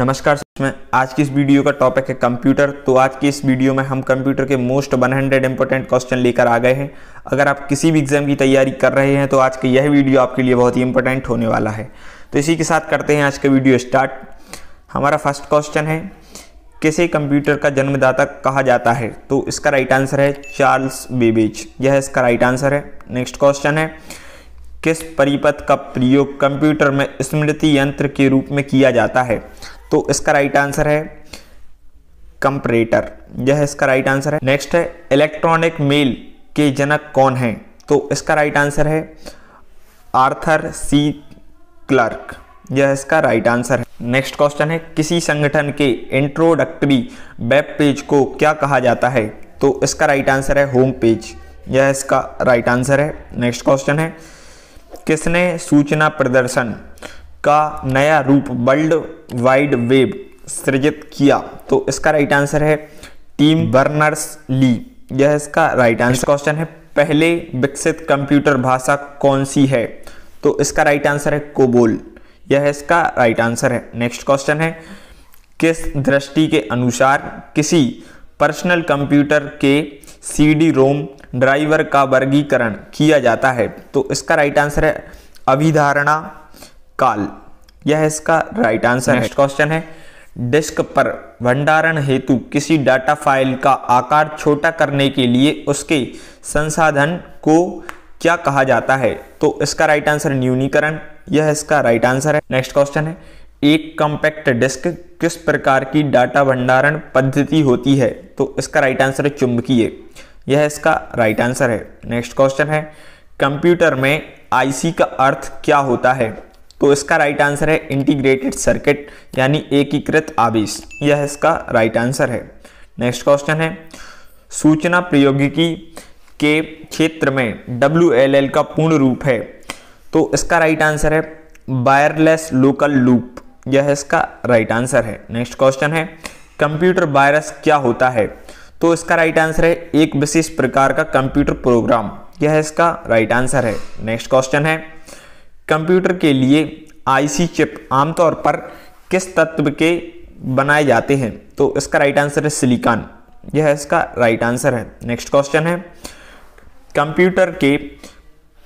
नमस्कार में आज की इस वीडियो का टॉपिक है कंप्यूटर तो आज की इस वीडियो में हम कंप्यूटर के मोस्ट 100 इंपॉर्टेंट क्वेश्चन लेकर आ गए हैं अगर आप किसी भी एग्जाम की तैयारी कर रहे हैं तो आज का यह वीडियो आपके लिए बहुत ही इंपॉर्टेंट होने वाला है तो इसी के साथ करते हैं आज का वीडियो स्टार्ट हमारा फर्स्ट क्वेश्चन है किसे कंप्यूटर का जन्मदाता कहा जाता है तो इसका राइट आंसर है चार्ल्स बेबेज यह इसका राइट आंसर है नेक्स्ट क्वेश्चन है किस परिपथ का प्रयोग कंप्यूटर में स्मृति यंत्र के रूप में किया जाता है तो इसका राइट आंसर है कंपरेटर यह इसका राइट आंसर है नेक्स्ट है इलेक्ट्रॉनिक मेल के जनक कौन है तो इसका राइट आंसर है आर्थर सी क्लर्क यह इसका राइट आंसर है नेक्स्ट क्वेश्चन है किसी संगठन के इंट्रोडक्टरी वेब पेज को क्या कहा जाता है तो इसका राइट आंसर है होम पेज यह इसका राइट आंसर है नेक्स्ट क्वेश्चन है किसने सूचना प्रदर्शन का नया रूप वर्ल्ड वाइड वेब सृजित किया तो इसका राइट आंसर है टीम बर्नर्स ली यह इसका राइट आंसर क्वेश्चन है पहले विकसित कंप्यूटर भाषा कौन सी है तो इसका राइट आंसर है कोबोल यह इसका राइट आंसर है नेक्स्ट क्वेश्चन है किस दृष्टि के अनुसार किसी पर्सनल कंप्यूटर के सी डी रोम ड्राइवर का वर्गीकरण किया जाता है तो इसका राइट आंसर है अभिधारणा काल यह इसका राइट आंसर नेक्स्ट क्वेश्चन है डिस्क पर भंडारण हेतु किसी डाटा फाइल का आकार छोटा करने के लिए उसके संसाधन को क्या कहा जाता है तो इसका राइट आंसर न्यूनीकरण यह इसका राइट आंसर है नेक्स्ट क्वेश्चन है एक कॉम्पैक्ट डिस्क किस प्रकार की डाटा भंडारण पद्धति होती है तो इसका राइट आंसर है चुंबकीय यह इसका राइट आंसर है नेक्स्ट क्वेश्चन है कंप्यूटर में आईसी का अर्थ क्या होता है तो इसका राइट आंसर है इंटीग्रेटेड सर्किट यानी एकीकृत आवेश यह इसका राइट आंसर है नेक्स्ट क्वेश्चन है सूचना प्रौद्योगिकी के क्षेत्र में डब्ल्यू का पूर्ण रूप है तो इसका राइट आंसर है वायरलेस लोकल लूप यह इसका राइट आंसर है नेक्स्ट क्वेश्चन है कंप्यूटर वायरस क्या होता है तो इसका राइट आंसर है एक विशेष प्रकार का कंप्यूटर प्रोग्राम यह इसका राइट आंसर है नेक्स्ट क्वेश्चन है कंप्यूटर के लिए आईसी चिप आमतौर पर किस तत्व के बनाए जाते हैं तो इसका राइट आंसर है सिलिकॉन यह इसका राइट आंसर है नेक्स्ट क्वेश्चन है कंप्यूटर के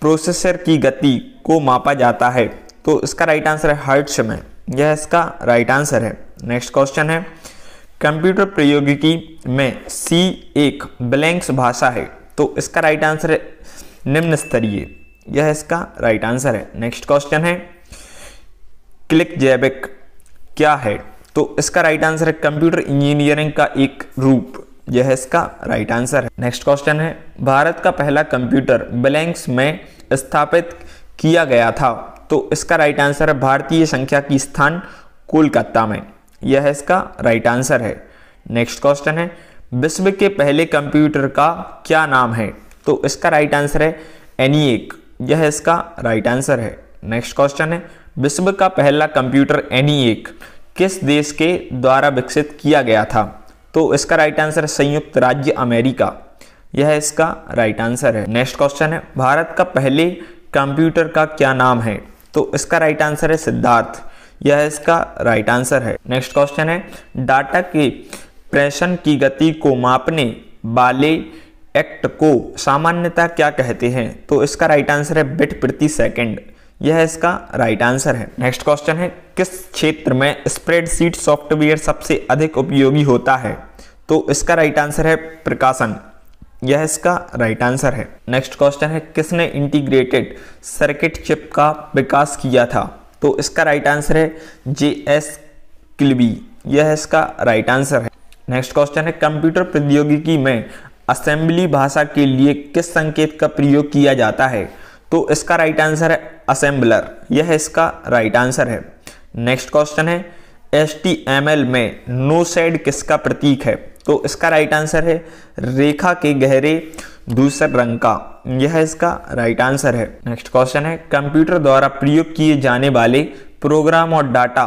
प्रोसेसर की गति को मापा जाता है तो इसका राइट आंसर है हर्ट्स में यह इसका राइट आंसर है नेक्स्ट क्वेश्चन है कंप्यूटर प्रौद्योगिकी में सी एक ब्लैंक्स भाषा है तो इसका राइट आंसर है निम्न स्तरीय यह इसका राइट आंसर है नेक्स्ट क्वेश्चन है क्लिक जैबिक क्या है तो इसका राइट आंसर है कंप्यूटर इंजीनियरिंग का एक रूप यह इसका राइट आंसर है नेक्स्ट क्वेश्चन है भारत का पहला कंप्यूटर ब्लैंक्स में स्थापित किया गया था तो इसका राइट आंसर है भारतीय संख्या की स्थान कोलकाता में यह इसका राइट आंसर है नेक्स्ट क्वेश्चन है विश्व के पहले कंप्यूटर का क्या नाम है तो इसका राइट आंसर है एनी यह इसका राइट आंसर है नेक्स्ट क्वेश्चन है विश्व का पहला कंप्यूटर एनी एक किस देश के द्वारा विकसित किया गया था तो इसका राइट आंसर संयुक्त राज्य अमेरिका यह इसका राइट आंसर है नेक्स्ट क्वेश्चन है भारत का पहले कंप्यूटर का क्या नाम है तो इसका राइट आंसर है सिद्धार्थ यह इसका राइट आंसर है नेक्स्ट क्वेश्चन है डाटा के प्रेषण की गति को मापने वाले एक्ट को सामान्यता क्या कहते हैं तो इसका राइट आंसर है बिट प्रति सेकंड यह इसका राइट आंसर है नेक्स्ट क्वेश्चन है किस क्षेत्र में स्प्रेडशीट सॉफ्टवेयर सबसे अधिक उपयोगी होता है तो इसका राइट आंसर है प्रकाशन यह इसका राइट आंसर है नेक्स्ट क्वेश्चन है किसने इंटीग्रेटेड सर्किट चिप का विकास किया था तो इसका राइट आंसर है जे एस किलबी यह इसका राइट आंसर है नेक्स्ट क्वेश्चन है कंप्यूटर प्रौद्योगिकी में असेंबली भाषा के लिए किस संकेत का प्रयोग किया जाता है तो इसका राइट आंसर है असेंबलर यह इसका राइट आंसर है नेक्स्ट क्वेश्चन है एस में नो सेड किसका प्रतीक है तो इसका राइट आंसर है रेखा के गहरे दूसर रंग का यह इसका राइट आंसर है नेक्स्ट क्वेश्चन है कंप्यूटर द्वारा प्रयोग किए जाने वाले प्रोग्राम और डाटा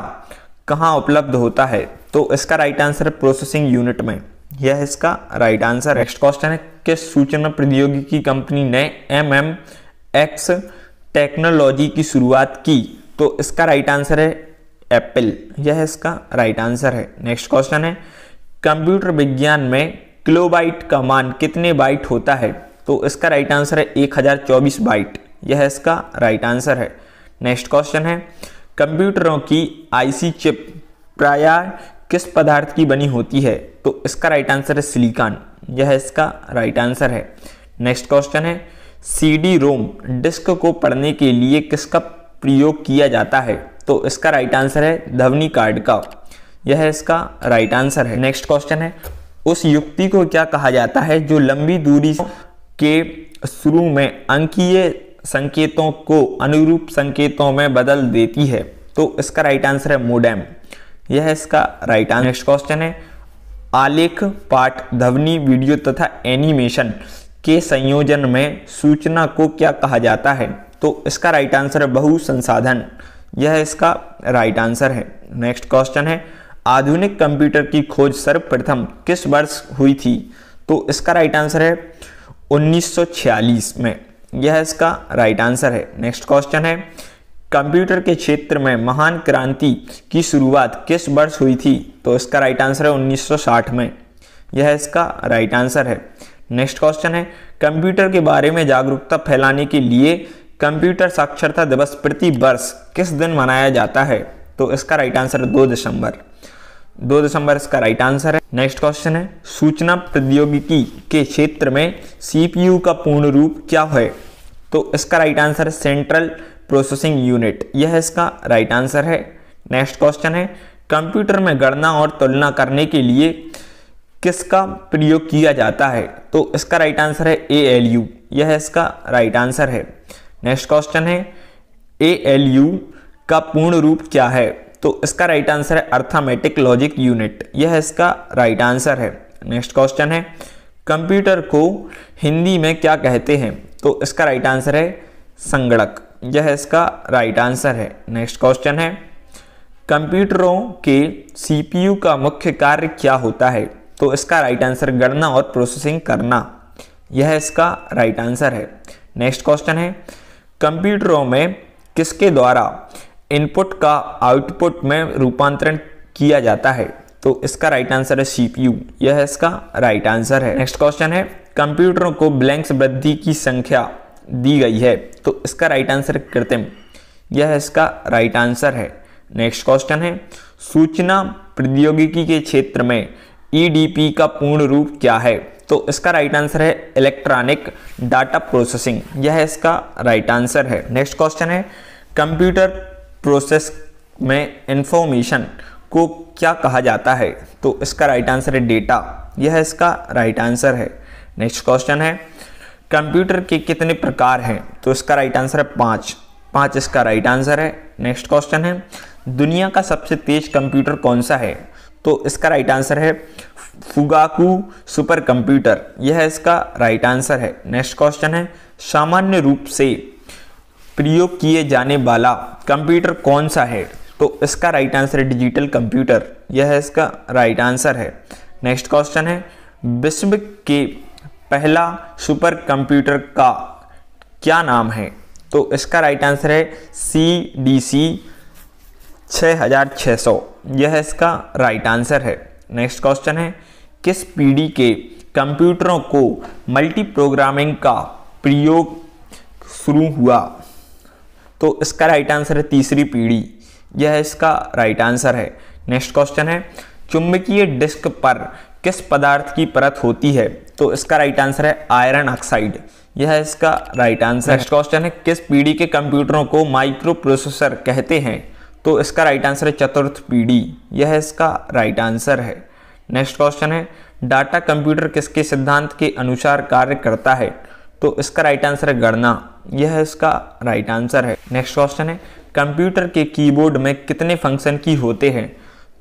कहाँ उपलब्ध होता है तो इसका राइट आंसर है प्रोसेसिंग यूनिट में यह इसका राइट आंसर नेक्स्ट क्वेश्चन है किस सूचना प्रौद्योगिकी कंपनी ने एम एम एक्स टेक्नोलॉजी की शुरुआत की तो इसका राइट आंसर है एप्पल यह इसका राइट आंसर है नेक्स्ट क्वेश्चन है कंप्यूटर विज्ञान में किलोबाइट का मान कितने बाइट होता है तो इसका राइट आंसर है 1024 बाइट यह इसका राइट आंसर है नेक्स्ट क्वेश्चन है कंप्यूटरों की आईसी चिप प्राय किस पदार्थ की बनी होती है तो इसका राइट आंसर है सिलिकॉन यह इसका राइट आंसर है नेक्स्ट क्वेश्चन है सीडी रोम डिस्क को पढ़ने के लिए किसका प्रयोग किया जाता है तो इसका राइट आंसर है धवनी कार्ड का यह इसका राइट आंसर है नेक्स्ट क्वेश्चन है उस युक्ति को क्या कहा जाता है जो लंबी दूरी के शुरू में अंकीय संकेतों को अनुरूप संकेतों में बदल देती है तो इसका राइट आंसर है मोडेम यह है इसका राइट आंसर नेक्स्ट क्वेश्चन है आलेख पाठ ध्वनि वीडियो तथा एनिमेशन के संयोजन में सूचना को क्या कहा जाता है तो इसका राइट आंसर है बहु संसाधन यह इसका राइट आंसर है नेक्स्ट क्वेश्चन है आधुनिक कंप्यूटर की खोज सर्वप्रथम किस वर्ष हुई थी तो इसका राइट आंसर है 1946 में यह इसका राइट आंसर है नेक्स्ट क्वेश्चन है कंप्यूटर के क्षेत्र में महान क्रांति की शुरुआत किस वर्ष हुई थी तो इसका राइट आंसर है 1960 में यह इसका राइट आंसर है नेक्स्ट क्वेश्चन है कंप्यूटर के बारे में जागरूकता फैलाने के लिए कंप्यूटर साक्षरता दिवस प्रति वर्ष किस दिन मनाया जाता है तो इसका राइट आंसर है दो दिसंबर दो दिसंबर इसका राइट आंसर है नेक्स्ट क्वेश्चन है सूचना प्रौद्योगिकी के क्षेत्र में सीपीयू का पूर्ण रूप क्या है तो इसका right answer central processing unit यह इसका राइट right आंसर है नेक्स्ट क्वेश्चन है कंप्यूटर में गणना और तुलना करने के लिए किसका प्रयोग किया जाता है तो इसका राइट right आंसर है ए एल यू यह इसका राइट right आंसर है नेक्स्ट क्वेश्चन है ए एल यू का पूर्ण रूप क्या है तो इसका राइट आंसर है अर्थामेटिक लॉजिक यूनिट यह इसका राइट आंसर है नेक्स्ट क्वेश्चन है कंप्यूटर को हिंदी में क्या कहते हैं तो इसका राइट आंसर है संगणक यह इसका राइट आंसर है नेक्स्ट क्वेश्चन है कंप्यूटरों के सीपीयू का मुख्य कार्य क्या होता है तो इसका राइट आंसर गणना और प्रोसेसिंग करना यह इसका राइट आंसर है नेक्स्ट क्वेश्चन है कंप्यूटरों में किसके द्वारा इनपुट का आउटपुट में रूपांतरण किया जाता है तो इसका राइट आंसर है सीपीयू यह इसका राइट आंसर है नेक्स्ट क्वेश्चन है कंप्यूटरों को ब्लैंक्स वृद्धि की संख्या दी गई है तो इसका राइट आंसर कृत्रिम यह इसका राइट आंसर है नेक्स्ट क्वेश्चन है सूचना प्रौद्योगिकी के क्षेत्र में ईडीपी e का पूर्ण रूप क्या है तो इसका राइट आंसर है इलेक्ट्रॉनिक डाटा प्रोसेसिंग यह इसका राइट आंसर है नेक्स्ट क्वेश्चन है कंप्यूटर प्रोसेस में इंफॉर्मेशन को क्या कहा जाता है तो इसका राइट आंसर है डेटा यह इसका राइट आंसर है नेक्स्ट क्वेश्चन है कंप्यूटर के कितने प्रकार हैं तो इसका राइट आंसर है पाँच पाँच इसका राइट आंसर है नेक्स्ट क्वेश्चन है दुनिया का सबसे तेज कंप्यूटर कौन सा है तो इसका राइट आंसर है फुगाकू सुपर कंप्यूटर यह इसका राइट आंसर है नेक्स्ट क्वेश्चन है सामान्य रूप से प्रयोग किए जाने वाला कंप्यूटर कौन सा है तो इसका राइट आंसर है डिजिटल कंप्यूटर यह इसका राइट आंसर है नेक्स्ट क्वेश्चन है विश्व के पहला सुपर कंप्यूटर का क्या नाम है तो इसका राइट आंसर है सी डी सी छः हज़ार छः सौ यह इसका राइट आंसर है नेक्स्ट क्वेश्चन है किस पीढ़ी के कंप्यूटरों को मल्टी प्रोग्रामिंग का प्रयोग शुरू हुआ तो इसका राइट आंसर है तीसरी पीढ़ी यह इसका राइट आंसर है नेक्स्ट क्वेश्चन है चुंबकीय डिस्क पर किस पदार्थ की परत होती है तो इसका राइट आंसर है आयरन ऑक्साइड यह इसका राइट आंसर नेक्स्ट क्वेश्चन है किस पीढ़ी के कंप्यूटरों को माइक्रो प्रोसेसर कहते हैं तो इसका राइट आंसर है चतुर्थ पीढ़ी यह इसका राइट आंसर है नेक्स्ट क्वेश्चन है डाटा कंप्यूटर किसके सिद्धांत के अनुसार कार्य करता है तो इसका राइट आंसर है गणना यह इसका राइट आंसर है नेक्स्ट क्वेश्चन है कंप्यूटर के कीबोर्ड में कितने फंक्शन की होते हैं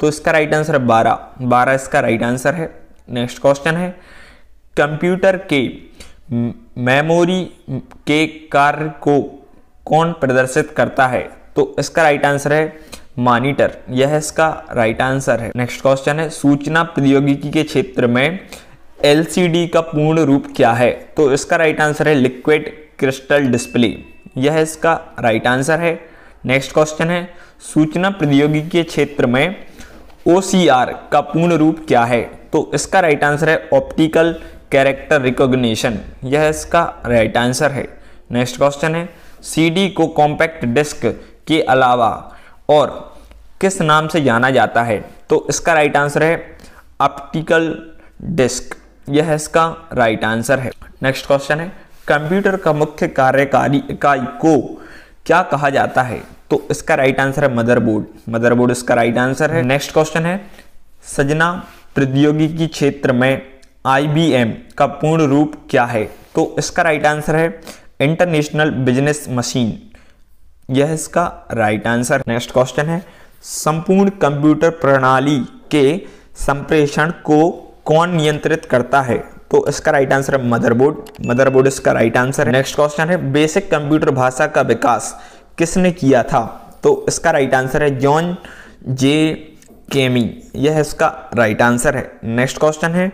तो इसका राइट आंसर है बारह बारह इसका राइट आंसर है नेक्स्ट क्वेश्चन है कंप्यूटर के मेमोरी के कार्य को कौन प्रदर्शित करता है तो इसका राइट आंसर है मॉनिटर यह इसका राइट आंसर है नेक्स्ट क्वेश्चन है सूचना प्रौद्योगिकी के क्षेत्र में एलसीडी का पूर्ण रूप क्या है तो इसका राइट आंसर है लिक्विड क्रिस्टल डिस्प्ले यह इसका राइट आंसर है नेक्स्ट क्वेश्चन है सूचना प्रौद्योगिकी के क्षेत्र में ओ का पूर्ण रूप क्या है तो इसका राइट आंसर है ऑप्टिकल कैरेक्टर रिकॉग्निशन यह इसका राइट आंसर है नेक्स्ट क्वेश्चन है सीडी को कॉम्पैक्ट डिस्क के अलावा और किस नाम से जाना जाता है तो इसका राइट आंसर है ऑप्टिकल डिस्क यह इसका राइट आंसर है नेक्स्ट क्वेश्चन है कंप्यूटर का मुख्य कार्यकारी इकाई को क्या कहा जाता है तो इसका राइट आंसर है मदरबोर्ड मदरबोर्ड इसका राइट आंसर है नेक्स्ट क्वेश्चन है सजना प्रौद्योगिकी क्षेत्र में आई का पूर्ण रूप क्या है तो इसका राइट आंसर है इंटरनेशनल बिजनेस मशीन यह इसका राइट आंसर नेक्स्ट क्वेश्चन है संपूर्ण कंप्यूटर प्रणाली के संप्रेषण को कौन नियंत्रित करता है तो इसका राइट आंसर है मदरबोर्ड मदरबोर्ड इसका राइट आंसर है नेक्स्ट क्वेश्चन है बेसिक कंप्यूटर भाषा का विकास किसने किया था तो इसका राइट आंसर है जॉन जे केमी यह इसका राइट आंसर है नेक्स्ट क्वेश्चन है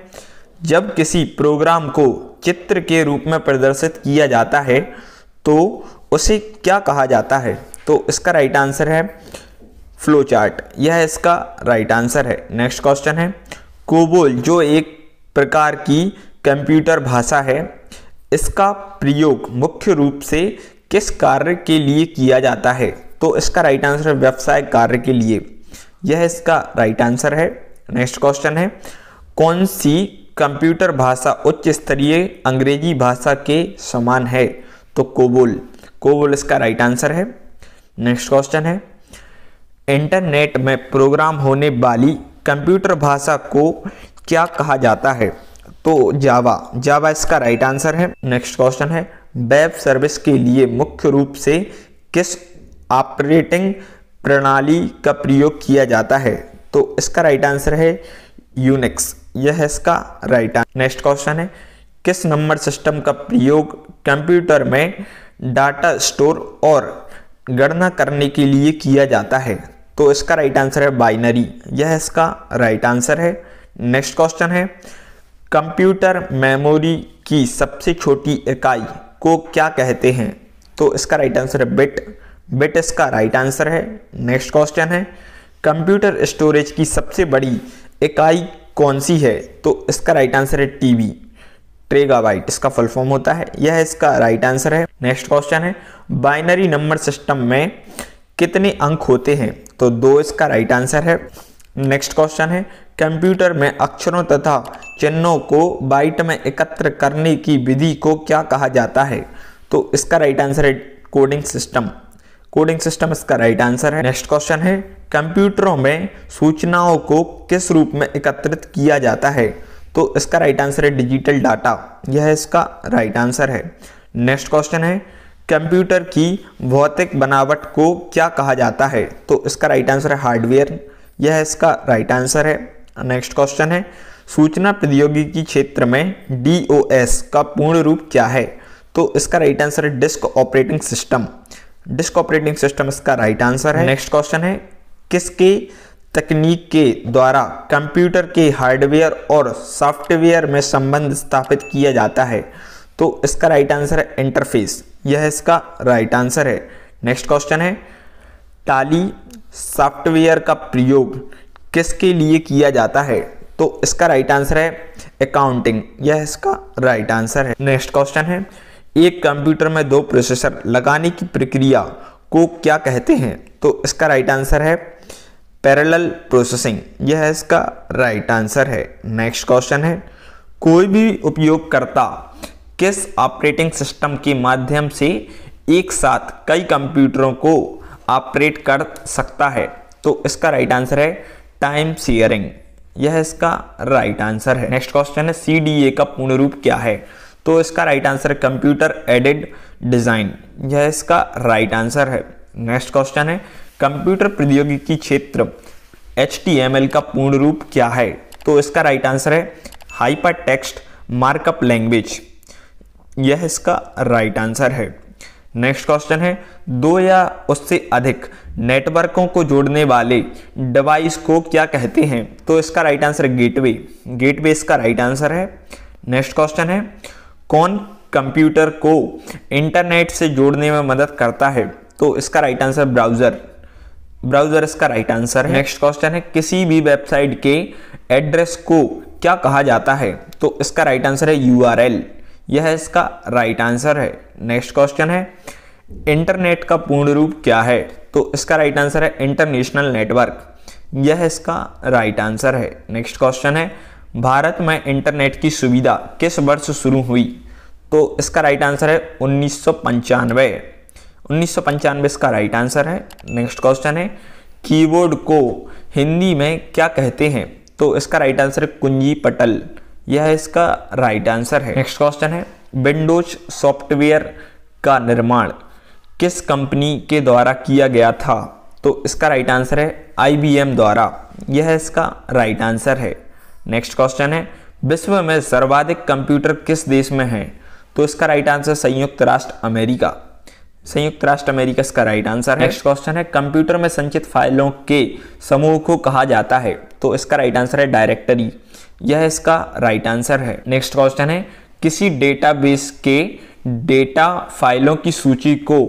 जब किसी प्रोग्राम को चित्र के रूप में प्रदर्शित किया जाता है तो उसे क्या कहा जाता है तो इसका राइट आंसर है फ्लो चार्ट यह इसका राइट आंसर है नेक्स्ट क्वेश्चन है कोबोल जो एक प्रकार की कंप्यूटर भाषा है इसका प्रयोग मुख्य रूप से किस कार्य के लिए किया जाता है तो इसका राइट आंसर है व्यवसाय कार्य के लिए यह इसका राइट आंसर है नेक्स्ट क्वेश्चन है कौन सी कंप्यूटर भाषा उच्च स्तरीय अंग्रेजी भाषा के समान है तो कोबोल कोबोल इसका राइट आंसर है नेक्स्ट क्वेश्चन है इंटरनेट में प्रोग्राम होने वाली कंप्यूटर भाषा को क्या कहा जाता है तो जावा जावा इसका राइट आंसर है नेक्स्ट क्वेश्चन है वेब सर्विस के लिए मुख्य रूप से किस ऑपरेटिंग प्रणाली का प्रयोग किया जाता है तो इसका राइट आंसर है यूनिक्स यह है इसका राइट आंसर नेक्स्ट क्वेश्चन है किस नंबर सिस्टम का प्रयोग कंप्यूटर में डाटा स्टोर और गणना करने के लिए किया जाता है तो इसका राइट आंसर है बाइनरी यह इसका राइट आंसर है नेक्स्ट क्वेश्चन है कंप्यूटर मेमोरी की सबसे छोटी इकाई को क्या कहते हैं तो इसका राइट आंसर है बिट बिट इसका राइट आंसर है नेक्स्ट क्वेश्चन है कंप्यूटर स्टोरेज की सबसे बड़ी इकाई कौन सी है तो इसका राइट आंसर है टीवी ट्रेगाबाइट इसका फुल फॉर्म होता है यह इसका राइट आंसर है नेक्स्ट क्वेश्चन है बाइनरी नंबर सिस्टम में कितने अंक होते हैं तो दो इसका राइट आंसर है नेक्स्ट क्वेश्चन है कंप्यूटर में अक्षरों तथा चिन्हों को बाइट में एकत्र करने की विधि को क्या कहा जाता है तो इसका राइट आंसर है कोडिंग सिस्टम कोडिंग सिस्टम इसका राइट आंसर है नेक्स्ट क्वेश्चन है कंप्यूटरों में सूचनाओं को किस रूप में एकत्रित किया जाता है तो इसका राइट आंसर है डिजिटल डाटा यह इसका राइट आंसर है नेक्स्ट क्वेश्चन है कंप्यूटर की भौतिक बनावट को क्या कहा जाता है तो इसका राइट आंसर है हार्डवेयर यह इसका राइट आंसर है नेक्स्ट क्वेश्चन है सूचना प्रौद्योगिकी क्षेत्र में डीओएस का पूर्ण रूप क्या है तो इसका राइट आंसर है disk operating system disk operating system इसका राइट आंसर है नेक्स्ट क्वेश्चन है किसके तकनीक के द्वारा कंप्यूटर के हार्डवेयर और सॉफ्टवेयर में संबंध स्थापित किया जाता है तो इसका राइट आंसर है इंटरफेस यह इसका राइट आंसर है नेक्स्ट क्वेश्चन है टाली सॉफ्टवेयर का प्रयोग किसके लिए किया जाता है तो इसका राइट आंसर है अकाउंटिंग यह इसका राइट आंसर है नेक्स्ट क्वेश्चन है एक कंप्यूटर में दो प्रोसेसर लगाने की प्रक्रिया को क्या कहते हैं तो इसका राइट आंसर है पैरेलल प्रोसेसिंग यह इसका राइट आंसर है नेक्स्ट क्वेश्चन है कोई भी उपयोगकर्ता किस ऑपरेटिंग सिस्टम के माध्यम से एक साथ कई कंप्यूटरों को ऑपरेट कर सकता है तो इसका राइट आंसर है टाइम सीयरिंग यह इसका राइट right आंसर है नेक्स्ट क्वेश्चन है सी का पूर्ण रूप क्या है तो इसका राइट right आंसर है कंप्यूटर एडेड डिज़ाइन यह इसका राइट right आंसर है नेक्स्ट क्वेश्चन है कंप्यूटर प्रौद्योगिकी क्षेत्र एच का पूर्ण रूप क्या है तो इसका राइट right आंसर है हाइपर टेक्स्ट मार्कअप लैंग्वेज यह इसका राइट right आंसर है नेक्स्ट क्वेश्चन है दो या उससे अधिक नेटवर्कों को जोड़ने वाले डिवाइस को क्या कहते हैं तो इसका राइट आंसर गेटवे गेटवे इसका राइट आंसर है नेक्स्ट क्वेश्चन है कौन कंप्यूटर को इंटरनेट से जोड़ने में मदद करता है तो इसका राइट आंसर ब्राउजर ब्राउजर इसका राइट आंसर है नेक्स्ट क्वेश्चन है किसी भी वेबसाइट के एड्रेस को क्या कहा जाता है तो इसका राइट आंसर है यू यह इसका राइट आंसर है नेक्स्ट क्वेश्चन है इंटरनेट का पूर्ण रूप क्या है तो इसका राइट आंसर है इंटरनेशनल नेटवर्क यह इसका राइट आंसर है नेक्स्ट क्वेश्चन है भारत में इंटरनेट की सुविधा किस वर्ष शुरू हुई तो इसका राइट आंसर है उन्नीस सौ इसका राइट आंसर है नेक्स्ट क्वेश्चन है कीबोर्ड को हिंदी में क्या कहते हैं तो इसका राइट आंसर है कुंजी पटल यह इसका राइट आंसर है नेक्स्ट क्वेश्चन है विंडोज सॉफ्टवेयर का निर्माण किस कंपनी के द्वारा किया गया था तो इसका राइट आंसर है आईबीएम द्वारा यह इसका राइट आंसर है नेक्स्ट क्वेश्चन है विश्व में सर्वाधिक कंप्यूटर किस देश में है तो इसका राइट आंसर संयुक्त राष्ट्र अमेरिका संयुक्त राष्ट्र अमेरिका इसका राइट आंसर है नेक्स्ट क्वेश्चन है कंप्यूटर में संचित फाइलों के समूह को कहा जाता है तो इसका राइट आंसर है डायरेक्टरी यह इसका राइट आंसर है नेक्स्ट क्वेश्चन है किसी डेटाबेस के डेटा फाइलों की सूची को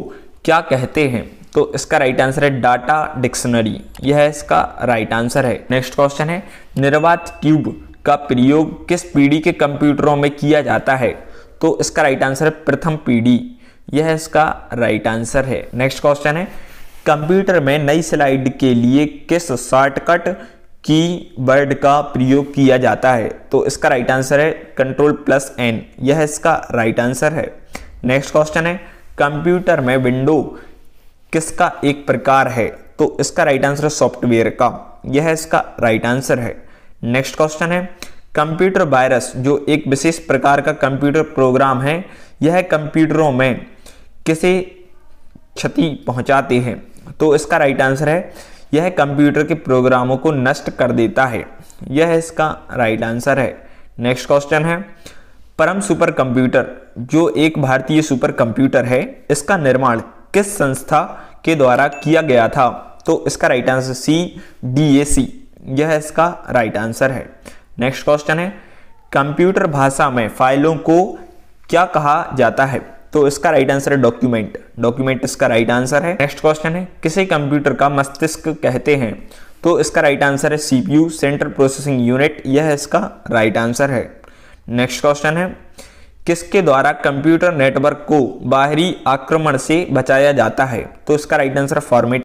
क्या कहते हैं तो इसका राइट आंसर है डाटा डिक्शनरी यह इसका राइट आंसर है नेक्स्ट क्वेश्चन है निर्वात ट्यूब का प्रयोग किस पीढ़ी के कंप्यूटरों में किया जाता है तो इसका राइट आंसर है प्रथम पीढ़ी यह इसका राइट आंसर है नेक्स्ट क्वेश्चन है कंप्यूटर में नई स्लाइड के लिए किस शॉर्टकट की वर्ड का प्रयोग किया जाता है तो इसका राइट आंसर है कंट्रोल प्लस एन यह इसका राइट आंसर है नेक्स्ट क्वेश्चन है कंप्यूटर में विंडो किसका एक प्रकार है तो इसका राइट आंसर है सॉफ्टवेयर का यह इसका राइट आंसर है नेक्स्ट क्वेश्चन है कंप्यूटर वायरस जो एक विशेष प्रकार का कंप्यूटर प्रोग्राम है यह कंप्यूटरों में किसे क्षति पहुंचाते हैं तो इसका राइट आंसर है यह कंप्यूटर के प्रोग्रामों को नष्ट कर देता है यह इसका राइट आंसर है नेक्स्ट क्वेश्चन है परम सुपर कंप्यूटर जो एक भारतीय सुपर कंप्यूटर है इसका निर्माण किस संस्था के द्वारा किया गया था तो इसका right answer C D A C यह इसका राइट आंसर है नेक्स्ट क्वेश्चन है कंप्यूटर भाषा में फाइलों को क्या कहा जाता है तो इसका राइट आंसर है डॉक्यूमेंट डॉक्यूमेंट इसका राइट आंसर है नेक्स्ट क्वेश्चन है किसे कंप्यूटर का मस्तिष्क कहते हैं तो इसका राइट आंसर है सीपीयू सेंट्रल प्रोसेसिंग यूनिट यह इसका राइट आंसर है नेक्स्ट क्वेश्चन है किसके द्वारा कंप्यूटर नेटवर्क को बाहरी आक्रमण से बचाया जाता है तो इसका राइट आंसर फॉर्मेट